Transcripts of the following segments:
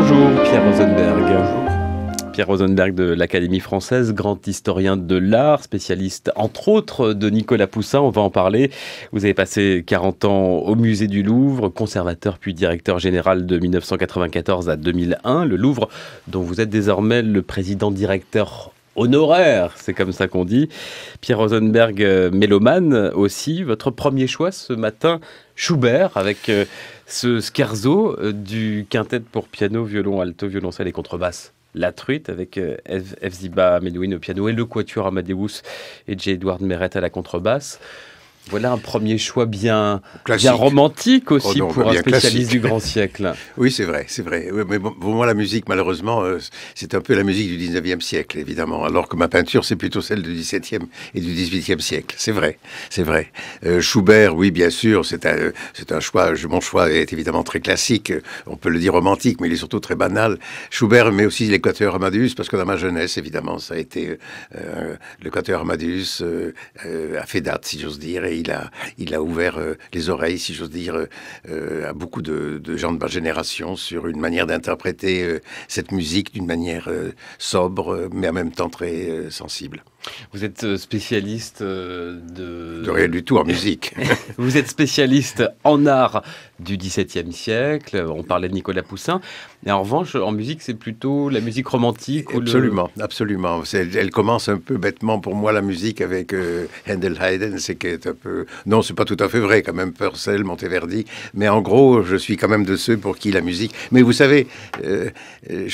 Bonjour Pierre Rosenberg. Pierre Rosenberg de l'Académie française, grand historien de l'art, spécialiste entre autres de Nicolas Poussin, on va en parler. Vous avez passé 40 ans au musée du Louvre, conservateur puis directeur général de 1994 à 2001, le Louvre dont vous êtes désormais le président directeur honoraire, c'est comme ça qu'on dit. Pierre Rosenberg, euh, mélomane aussi. Votre premier choix ce matin, Schubert, avec euh, ce scherzo euh, du quintet pour piano, violon, alto, violoncelle et contrebasse. La Truite avec Fziba médouine au piano et le Quatuor Amadeus et J. Edward Meret à la contrebasse. Voilà un premier choix bien, bien romantique aussi oh pour un spécialiste du grand siècle. Oui, c'est vrai, c'est vrai. mais pour moi, la musique, malheureusement, euh, c'est un peu la musique du 19e siècle, évidemment, alors que ma peinture, c'est plutôt celle du 17e et du 18e siècle. C'est vrai, c'est vrai. Euh, Schubert, oui, bien sûr, c'est un, c'est un choix, je, mon choix est évidemment très classique, on peut le dire romantique, mais il est surtout très banal. Schubert, mais aussi l'équateur Amadeus, parce que dans ma jeunesse, évidemment, ça a été euh, l'équateur Amadeus a fait date, si j'ose dire, et il a, ouvert euh, les oreilles, si j'ose dire, euh, euh, à beaucoup de, de, gens de ma génération sur une manière d'interpréter cette musique d'une manière sobre, mais en même temps très sensible. Vous êtes euh, spécialiste euh, de... De rien du tout, en musique. Vous êtes spécialiste en art du XVIIe siècle, on parlait de Nicolas Poussin, mais en revanche, en musique, c'est plutôt la musique romantique Absolument, absolument. Elle commence un peu bêtement pour moi, la musique, avec Handel euh, Haydn, c'est qu'elle est un peu... Non, c'est pas tout à fait vrai, quand même, Purcell, Monteverdi, mais en gros, je suis quand même de ceux pour qui la musique... Mais vous savez, je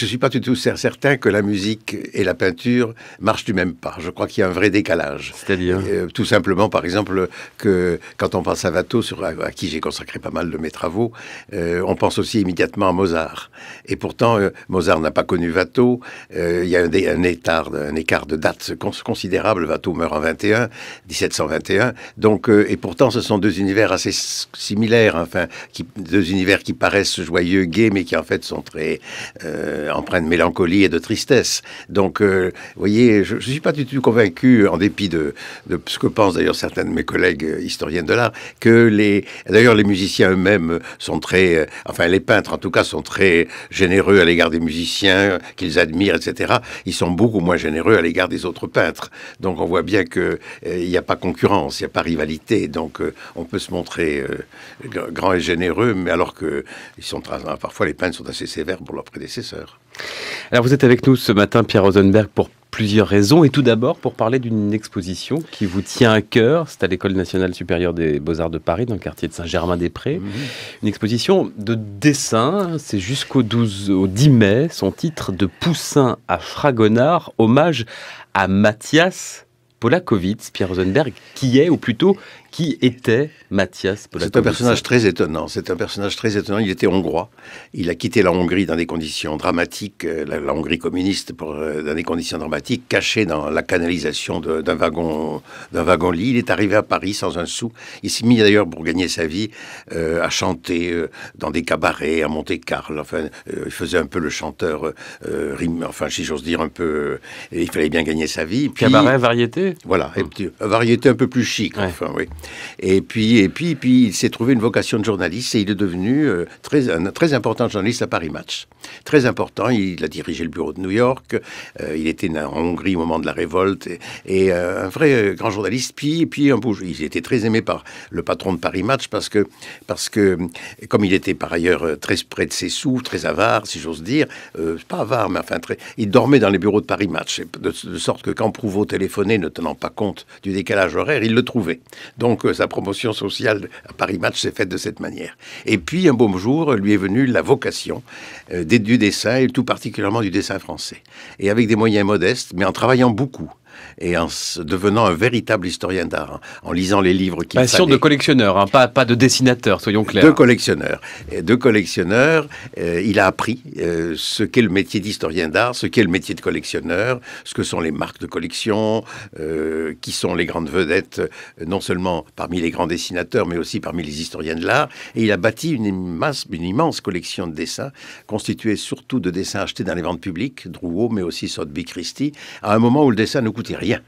je suis pas du tout certain que la musique et la peinture marchent du même pas. Je crois qu'il y a un vrai décalage. C'est-à-dire euh, Tout simplement, par exemple, que quand on pense à Watteau, sur, à, qui j'ai consacré pas mal de mes travaux, euh, on pense aussi immédiatement à Mozart. Et pourtant, euh, Mozart n'a pas connu Watteau. Il y a un, un, écart, un écart de date considérable. Watteau meurt en 21, 1721. Donc, et pourtant, ce sont deux univers assez similaires, enfin, qui, deux univers qui paraissent joyeux, gais, mais qui en fait sont très empreints de mélancolie et de tristesse. Donc, vous voyez, je ne suis pas du tout convaincu, en dépit de, ce que pensent d'ailleurs certains de mes collègues euh, historiennes de l'art, que les. D'ailleurs, les musiciens eux-mêmes sont très. Euh, enfin, les peintres en tout cas sont très généreux à l'égard des musiciens qu'ils admirent, etc. Ils sont beaucoup moins généreux à l'égard des autres peintres. Donc on voit bien qu'il euh, n'y a pas concurrence, il n'y a pas rivalité. Donc on peut se montrer grand et généreux, mais alors que ils sont parfois les peintres sont assez sévères pour leurs prédécesseurs. Alors vous êtes avec nous ce matin, Pierre Rosenberg, pour plusieurs raisons. Et tout d'abord, pour parler d'une exposition qui vous tient à cœur, c'est à l'École nationale supérieure des beaux-arts de Paris, dans le quartier de Saint-Germain-des-Prés. Mhm. Une exposition de dessin, c'est jusqu'au 12, au 10 mai, son titre de Poussin à Fragonard, hommage à Mathias polakowitz Pierre Rosenberg, qui est, ou plutôt, qui était Mathias C'est un personnage très étonnant. C'est un personnage très étonnant. Il était hongrois. Il a quitté la Hongrie dans des conditions dramatiques, euh, la, Hongrie communiste, pour, euh, dans des conditions dramatiques, caché dans la canalisation d'un wagon, d'un wagon lit. Il est arrivé à Paris sans un sou. Il s'est mis d'ailleurs pour gagner sa vie euh, à chanter dans des cabarets à Monte-Carlo. Enfin, il faisait un peu le chanteur, enfin, si j'ose dire, un peu. il fallait bien gagner sa vie. Puis, Cabaret, variété. Voilà, variété un peu plus chic. Enfin, oui. Et puis, et puis, puis il s'est trouvé une vocation de journaliste et il est devenu euh, un très important journaliste à Paris Match. Très important, il a dirigé le bureau de New York, euh, il était en Hongrie au moment de la révolte, et, euh, un vrai euh, grand journaliste. Puis, puis un beau, il était très aimé par le patron de Paris Match parce que, parce que comme il était par ailleurs très près de ses sous, très avare, si j'ose dire, pas avare, mais enfin, très, il dormait dans les bureaux de Paris Match, de, sorte que quand Prouveau téléphonait, ne tenant pas compte du décalage horaire, il le trouvait. Donc sa promotion sociale à Paris Match s'est faite de cette manière. Et puis, un beau jour, lui est venue la vocation du dessin, et tout particulièrement du dessin français. Et avec des moyens modestes, mais en travaillant beaucoup et en devenant un véritable historien d'art, hein, en lisant les livres qui Passion bah, de collectionneur, hein, pas, pas de dessinateur, soyons clairs. De collectionneur. de collectionneur, euh, il a appris euh, ce qu'est le métier d'historien d'art, ce qu'est le métier de collectionneur, ce que sont les marques de collection, euh, qui sont les grandes vedettes, non seulement parmi les grands dessinateurs, mais aussi parmi les historiens de l'art. Et il a bâti une immense, une immense collection de dessins, constituée surtout de dessins achetés dans les ventes publiques, Drouot, mais aussi Sotheby Christie, à un moment où le dessin nous coûte rien.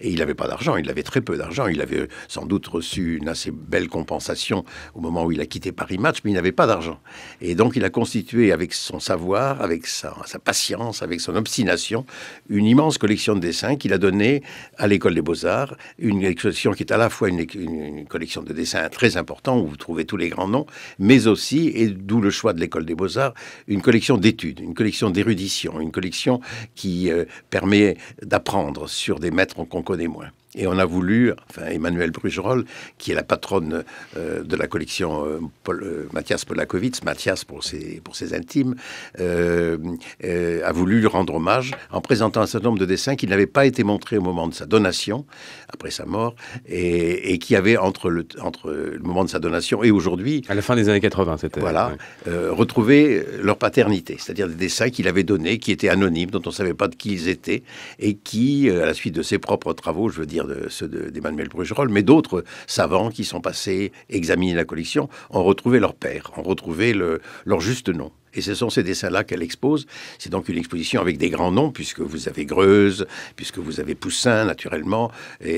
Et il n'avait pas d'argent, il avait très peu d'argent. Il avait euh, sans doute reçu une assez belle compensation au moment où il a quitté Paris Match, mais il n'avait pas d'argent. Et donc il a constitué avec son savoir, avec sa, patience, avec son obstination, une immense collection de dessins qu'il a donnée à l'école des beaux-arts. Une collection qui est à la fois une, collection de dessins très importante, où vous trouvez tous les grands noms, mais aussi, et d'où le choix de l'école des beaux-arts, une collection d'études, une collection d'érudition, une collection qui euh, permet d'apprendre sur des maîtres en concours connaît moins. Et on a voulu, enfin, Emmanuel Brugerol, qui est la patronne euh, de la collection euh, euh, Mathias Polakowicz, Mathias pour ses, pour ses intimes, a voulu lui rendre hommage en présentant un certain nombre de dessins qui n'avaient pas été montrés au moment de sa donation, après sa mort, et, qui avaient, entre le, entre le moment de sa donation et aujourd'hui... À la fin des années 80, c'était... Voilà, retrouvé leur paternité, c'est-à-dire des dessins qu'il avait donnés, qui étaient anonymes, dont on ne savait pas de qui ils étaient, et qui, à la suite de ses propres travaux, je veux dire, de, ceux d'Emmanuel de, mais d'autres savants qui sont passés examiner la collection ont retrouvé leur père, ont retrouvé leur juste nom. Et ce sont ces dessins-là qu'elle expose. C'est donc une exposition avec des grands noms, puisque vous avez Greuze, puisque vous avez Poussin, naturellement,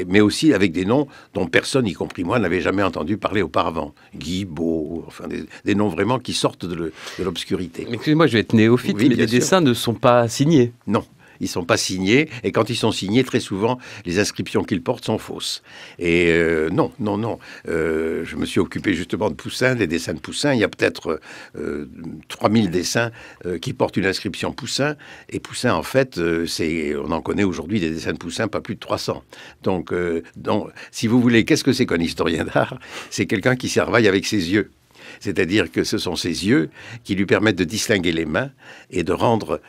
mais aussi avec des noms dont personne, y compris moi, n'avait jamais entendu parler auparavant. Guy, Beau, enfin des, noms vraiment qui sortent de l'obscurité. Excusez-moi, je vais être néophyte, mais les dessins ne sont pas signés. Non, ils sont pas signés. Et quand ils sont signés, très souvent, les inscriptions qu'ils portent sont fausses. Et euh, non, non, non. Euh, je me suis occupé justement de Poussin, des dessins de Poussin. Il y a peut-être 3000 euh, dessins qui portent une inscription Poussin. Et Poussin, en fait, c'est, on en connaît aujourd'hui des dessins de Poussin, pas plus de 300. Donc, donc si vous voulez, qu'est-ce que c'est qu'un historien d'art C'est quelqu'un qui travaille avec ses yeux. C'est-à-dire que ce sont ses yeux qui lui permettent de distinguer les mains et de rendre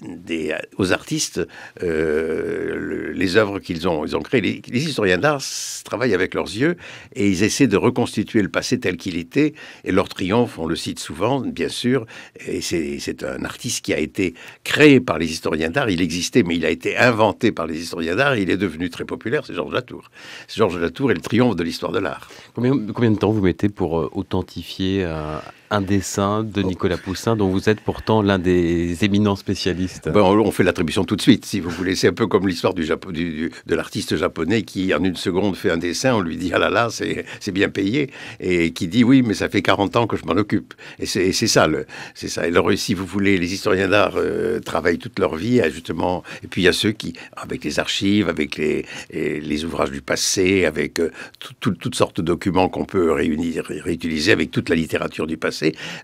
des, aux artistes euh, les œuvres qu'ils ont, ils ont créées. Les, historiens d'art travaillent avec leurs yeux et ils essaient de reconstituer le passé tel qu'il était. Et leur triomphe, on le cite souvent, bien sûr. Et c'est un artiste qui a été créé par les historiens d'art. Il existait, mais il a été inventé par les historiens d'art. Il est devenu très populaire. C'est Georges Latour. Georges Latour et le triomphe de l'histoire de l'art. combien de temps vous mettez pour euh, authentifier et euh, un dessin de Nicolas Poussin dont vous êtes pourtant l'un des éminents spécialistes. Ben, on fait l'attribution tout de suite, si vous voulez. C'est un peu comme l'histoire du, Japon du, de l'artiste japonais qui, en une seconde, fait un dessin. On lui dit Ah là là, c'est bien payé. Et qui dit Oui, mais ça fait 40 ans que je m'en occupe. Et c'est ça. C'est ça. Et alors, si vous voulez, les historiens d'art euh, travaillent toute leur vie, justement. Et puis, il y a ceux qui, avec les archives, avec les, les ouvrages du passé, avec euh, toutes sortes de documents qu'on peut réunir, réutiliser, avec toute la littérature du passé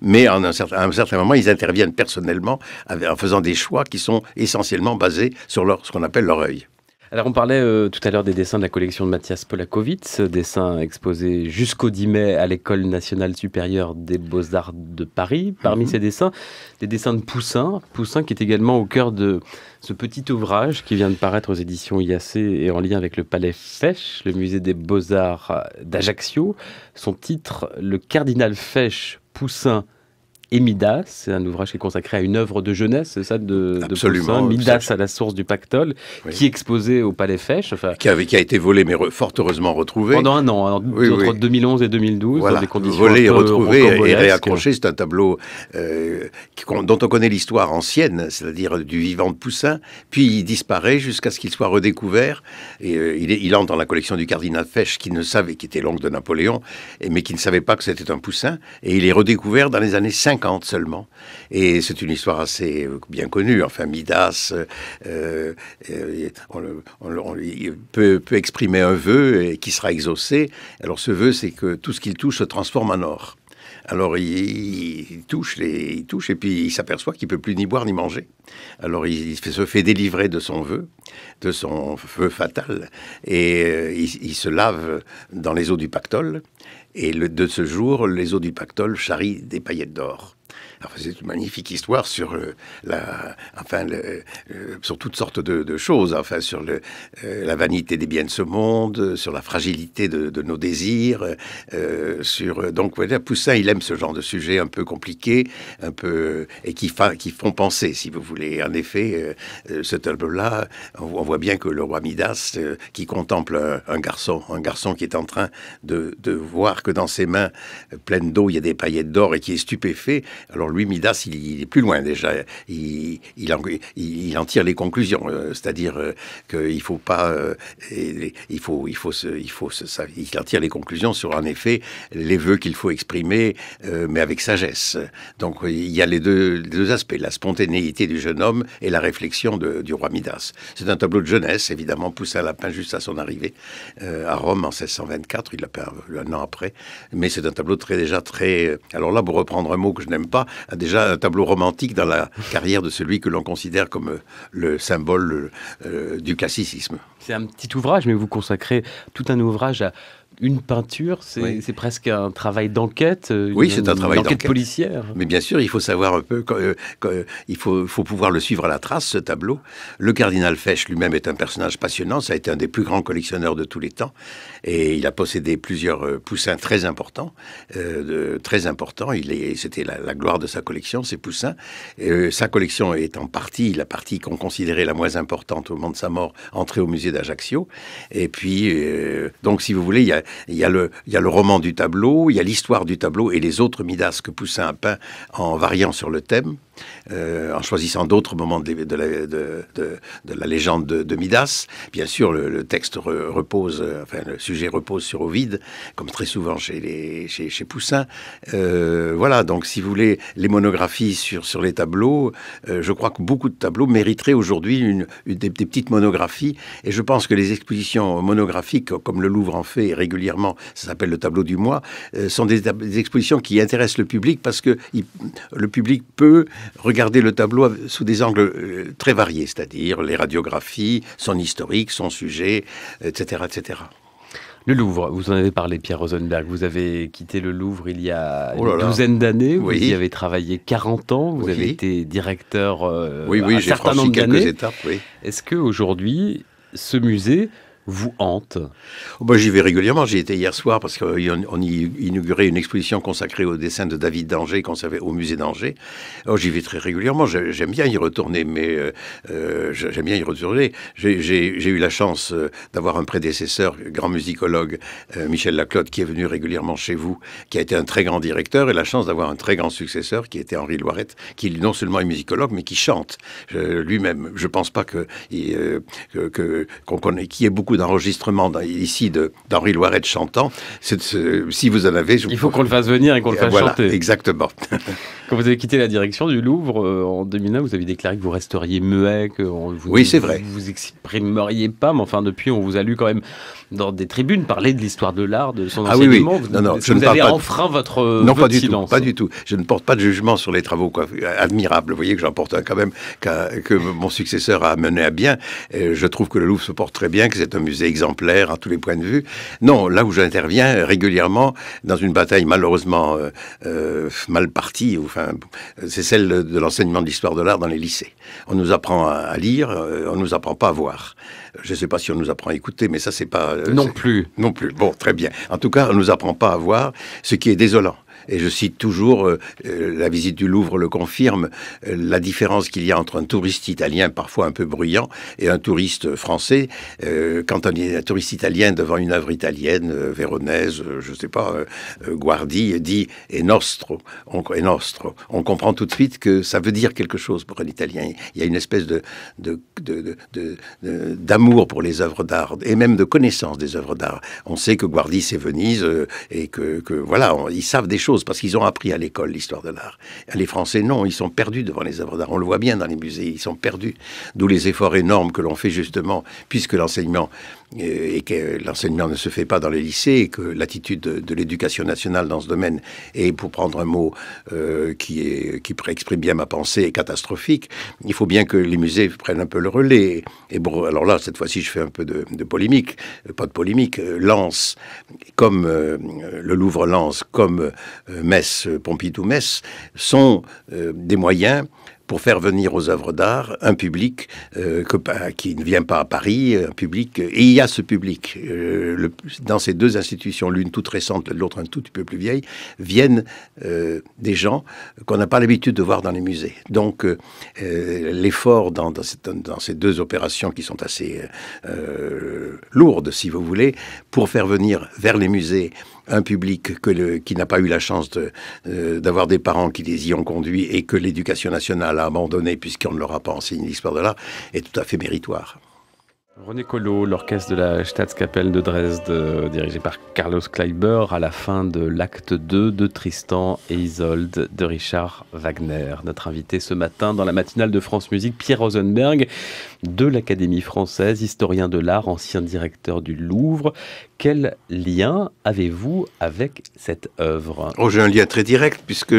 mais à un certain moment, ils interviennent personnellement en faisant des choix qui sont essentiellement basés sur ce qu'on appelle leur œil. Alors on parlait euh, tout à l'heure des dessins de la collection de Mathias Polakowicz, euh, dessins exposés jusqu'au 10 mai à l'École nationale supérieure des beaux-arts de Paris. Parmi mhm. ces dessins, des dessins de Poussin, Poussin qui est également au cœur de ce petit ouvrage qui vient de paraître aux éditions IAC et en lien avec le Palais Fesch, le musée des beaux-arts d'Ajaccio. Son titre, Le cardinal Fesch, Poussin, Midas. C'est un ouvrage qui est consacré à une œuvre de jeunesse, c'est ça de, absolument, Midas à la source du pactole, qui est exposé au Palais Fèche. qui, avait, qui, a été volé, mais fort heureusement retrouvé. Pendant un an, hein, entre 2011 et 2012, voilà. dans des conditions Volé et retrouvé et réaccroché. C'est un tableau euh, dont on connaît l'histoire ancienne, c'est-à-dire du vivant de Poussin, puis il disparaît jusqu'à ce qu'il soit redécouvert. Et euh, il, est, il, entre dans la collection du cardinal Fesch, qui ne savait, qui était l'oncle de Napoléon, mais qui ne savait pas que c'était un Poussin. Et il est redécouvert dans les années 50 seulement. Et c'est une histoire assez euh, bien connue. Enfin, Midas euh, euh, peut, exprimer un vœu et qui sera exaucé. Alors, ce vœu, c'est que tout ce qu'il touche se transforme en or. Alors il, touche, les, il touche et puis il s'aperçoit qu'il peut plus ni boire ni manger. Alors il, se fait délivrer de son vœu, de son feu fatal, et il, se lave dans les eaux du pactole. Et le, de ce jour, les eaux du pactole charrient des paillettes d'or c'est une magnifique histoire sur euh, la, enfin, euh, sur toutes sortes de, choses, enfin, sur le, euh, la vanité des biens de ce monde, sur la fragilité de, nos désirs, sur donc voilà, Poussin, il aime ce genre de sujet un peu compliqué, un peu et qui, qui font penser, si vous voulez. En effet, ce tableau là on, voit bien que le roi Midas, qui contemple un, garçon, un garçon qui est en train de, de voir que dans ses mains pleines d'eau, il y a des paillettes d'or et qui est stupéfait alors lui, Midas, il, est plus loin déjà. Il, en, tire les conclusions, euh, c'est-à-dire euh, qu'il faut pas, euh, il faut, il faut, se, il faut, en tire les conclusions sur en effet les vœux qu'il faut exprimer, mais avec sagesse. Donc il y a les deux, aspects, la spontanéité du jeune homme et la réflexion du roi Midas. C'est un tableau de jeunesse, évidemment, poussé à la juste à son arrivée à Rome en 1624. Il l'a peint un an après, mais c'est un tableau très déjà très. Alors là, pour reprendre un mot que je n'aime pas a ah, déjà un tableau romantique dans la carrière de celui que l'on considère comme euh, le symbole euh, euh, du classicisme. C'est un petit ouvrage, mais vous consacrez tout un ouvrage à, une peinture, c'est presque un travail d'enquête. Euh, oui, c'est un travail d'enquête policière. Mais bien sûr, il faut savoir un peu, euh, il faut, pouvoir le suivre à la trace, ce tableau. Le cardinal Fesch lui-même est un personnage passionnant, ça a été un des plus grands collectionneurs de tous les temps, et il a possédé plusieurs euh, poussins très importants, de, très importants. C'était la, la, gloire de sa collection, ces poussins. sa collection est en partie la partie qu'on considérait la moins importante au moment de sa mort, entrée au musée d'Ajaccio. Et puis, donc si vous voulez, il y a, il y, a le, roman du tableau, il y a l'histoire du tableau et les autres Midas que Poussin a peint en variant sur le thème. Euh, en choisissant d'autres moments de, la, légende de, Midas. Bien sûr, le, texte repose, euh, enfin, le sujet repose sur Ovide, comme très souvent chez, les, Poussin. Euh, voilà, donc si vous voulez, les monographies sur, les tableaux, je crois que beaucoup de tableaux mériteraient aujourd'hui des, petites monographies. Et je pense que les expositions monographiques, comme le Louvre en fait régulièrement, ça s'appelle le tableau du mois, sont des, expositions qui intéressent le public parce que le public peut Regardez le tableau sous des angles euh, très variés, c'est-à-dire les radiographies, son historique, son sujet, etc. etc. Le Louvre, vous en avez parlé, Pierre Rosenberg. Vous avez quitté le Louvre il y a oh une douzaine d'années. Vous y avez travaillé 40 ans. Vous avez été directeur euh, oui, oui, Est-ce qu'aujourd'hui, ce musée vous hante oh, ben, J'y vais régulièrement. J'y étais hier soir parce qu'on euh, y inaugurait une exposition consacrée au dessin de David d'Angers savait au musée d'Angers. Oh, j'y vais très régulièrement. J'aime bien y retourner, mais euh, euh, j'aime bien y retourner. J'ai eu la chance d'avoir un prédécesseur, grand musicologue, Michel Laclotte, qui est venu régulièrement chez vous, qui a été un très grand directeur, et la chance d'avoir un très grand successeur, qui était Henri Loirette, qui non seulement est musicologue, mais qui chante lui-même. Je pense pas que, qu'on connaît, qui y ait beaucoup enregistrement, ici d'Henri Loiret de chantant. si vous en avez, je vous il faut qu'on le fasse venir et qu'on le fasse chanter. Exactement. Quand vous avez quitté la direction du Louvre euh, en 2009, vous avez déclaré que vous resteriez muet, que vous, oui, c'est vous exprimeriez pas, mais enfin depuis, on vous a lu quand même dans des tribunes parler de l'histoire de l'art, de son ah, enseignement. Oui, non, non, avez enfreint votre, non, pas du Tout, pas du tout. Je ne porte pas de jugement sur les travaux quoi. admirables. Vous voyez que j'en porte un quand même que mon successeur a mené à bien. je trouve que le Louvre se porte très bien, que c'est un musée exemplaire à tous les points de vue. Non, là où j'interviens régulièrement dans une bataille malheureusement euh, euh, mal partie, enfin, c'est celle de l'enseignement de l'histoire de l'art dans les lycées. On nous apprend à lire, euh, on nous apprend pas à voir. Je ne sais pas si on nous apprend à écouter, mais ça c'est pas non plus. Non plus. Bon, très bien. En tout cas, on nous apprend pas à voir, ce qui est désolant. Et je cite toujours, euh, euh, la visite du Louvre le confirme, euh, la différence qu'il y a entre un touriste italien, parfois un peu bruyant, et un touriste français. quand on est un touriste italien devant une œuvre italienne, véronaise, je ne sais pas, Guardi, dit « et nostro, on, nostro », on comprend tout de suite que ça veut dire quelque chose pour un Italien. Il y a une espèce de, d'amour pour les œuvres d'art et même de connaissance des œuvres d'art. On sait que Guardi c'est Venise et que, voilà, ils savent des choses parce qu'ils ont appris à l'école l'histoire de l'art. Les Français, non, ils sont perdus devant les œuvres d'art. On le voit bien dans les musées, ils sont perdus. D'où les efforts énormes que l'on fait justement, puisque l'enseignement euh, et que l'enseignement ne se fait pas dans les lycées et que l'attitude de, l'éducation nationale dans ce domaine est, pour prendre un mot euh, qui, est, qui exprime bien ma pensée, est catastrophique, il faut bien que les musées prennent un peu le relais. Et bon, alors là, cette fois-ci, je fais un peu de, polémique, euh, pas de polémique, lance comme le louvre lance comme euh, Metz, Pompidou-Metz, sont des moyens pour faire venir aux œuvres d'art un public euh, qui ne vient pas à Paris, un public. Et il y a ce public. Euh, dans ces deux institutions, l'une toute récente, l'autre un tout petit peu plus vieille, viennent euh, des gens qu'on n'a pas l'habitude de voir dans les musées. Donc l'effort dans, dans, ces deux opérations qui sont assez lourdes, si vous voulez, pour faire venir vers les musées un public qui n'a pas eu la chance euh, d'avoir des parents qui les y ont conduits et que l'éducation nationale a abandonné puisqu'on ne leur a pas enseigné l'histoire de là, est tout à fait méritoire. René Collot, l'orchestre de la Staatskapelle de Dresde, euh, dirigé par Carlos Kleiber, à la fin de l'acte 2 de Tristan et Isolde de Richard Wagner. Notre invité ce matin dans la matinale de France Musique, Pierre Rosenberg, de l'Académie française, historien de l'art, ancien directeur du Louvre. Quel lien avez-vous avec cette œuvre oh, j'ai un lien très direct, puisque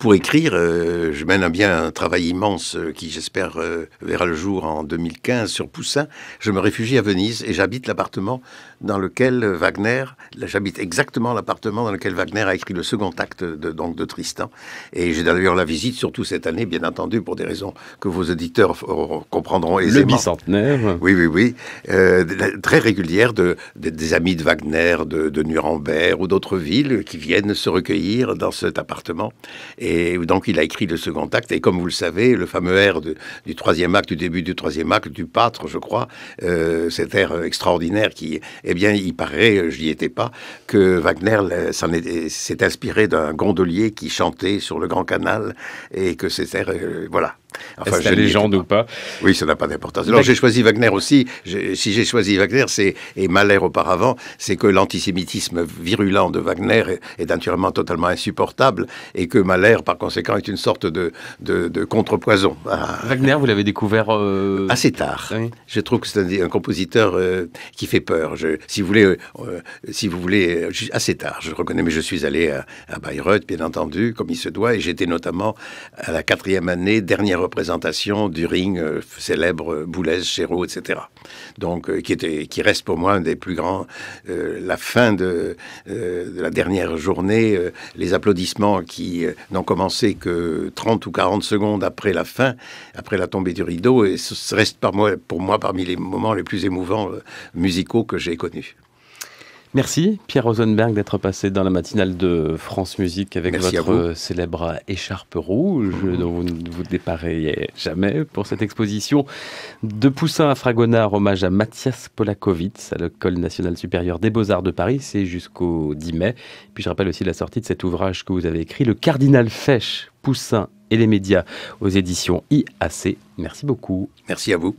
pour écrire, euh, je mène à bien un travail immense euh, qui, j'espère, euh, verra le jour en 2015 sur Poussin. Je me réfugie à Venise et j'habite l'appartement dans lequel Wagner, j'habite exactement l'appartement dans lequel Wagner a écrit le second acte de, donc, de Tristan. Et j'ai d'ailleurs la visite, surtout cette année, bien entendu, pour des raisons que vos auditeurs euh, comprendront aisément. Le bicentenaire. Oui, oui, oui. Euh, très régulière de, des amis de Wagner, de, Nuremberg ou d'autres villes qui viennent se recueillir dans cet appartement. Et donc, il a écrit le second acte. Et comme vous le savez, le fameux air de, du troisième acte, du début du troisième acte, du pâtre, je crois, euh, cet air extraordinaire qui est eh bien, il paraît, euh, je n'y étais pas, que Wagner euh, euh, s'est inspiré d'un gondolier qui chantait sur le Grand Canal et que c'était, voilà, Enfin, les légende ou pas. Oui, ça n'a pas d'importance. Alors, j'ai choisi Wagner aussi. Si j'ai choisi Wagner, c'est et Mahler auparavant, c'est que l'antisémitisme virulent de Wagner est, naturellement totalement insupportable et que Mahler, par conséquent, est une sorte de, de, contrepoison. Ah. Wagner, vous l'avez découvert euh, assez tard. Je trouve que c'est un, compositeur euh, qui fait peur. si vous voulez, euh, si vous voulez, assez tard. Je reconnais, mais je suis allé à, à Bayreuth, bien entendu, comme il se doit, et j'étais notamment à la quatrième année dernière représentation du ring euh, célèbre Boulez, Chéreau, etc. Donc, euh, qui, était, qui reste pour moi un des plus grands. Euh, la fin de, la dernière journée, les applaudissements qui n'ont commencé que 30 ou 40 secondes après la fin, après la tombée du rideau, et ce reste par moi, pour moi parmi les moments les plus émouvants musicaux que j'ai connus. Merci Pierre Rosenberg d'être passé dans la matinale de France Musique avec votre célèbre écharpe rouge mhm. dont vous ne vous déparez jamais pour cette exposition. De Poussin à Fragonard, hommage à Mathias Polakowicz à l'École nationale supérieure des beaux-arts de Paris, c'est jusqu'au 10 mai. Puis je rappelle aussi la sortie de cet ouvrage que vous avez écrit, Le Cardinal Fèche, Poussin et les médias aux éditions IAC. Merci beaucoup. Merci à vous.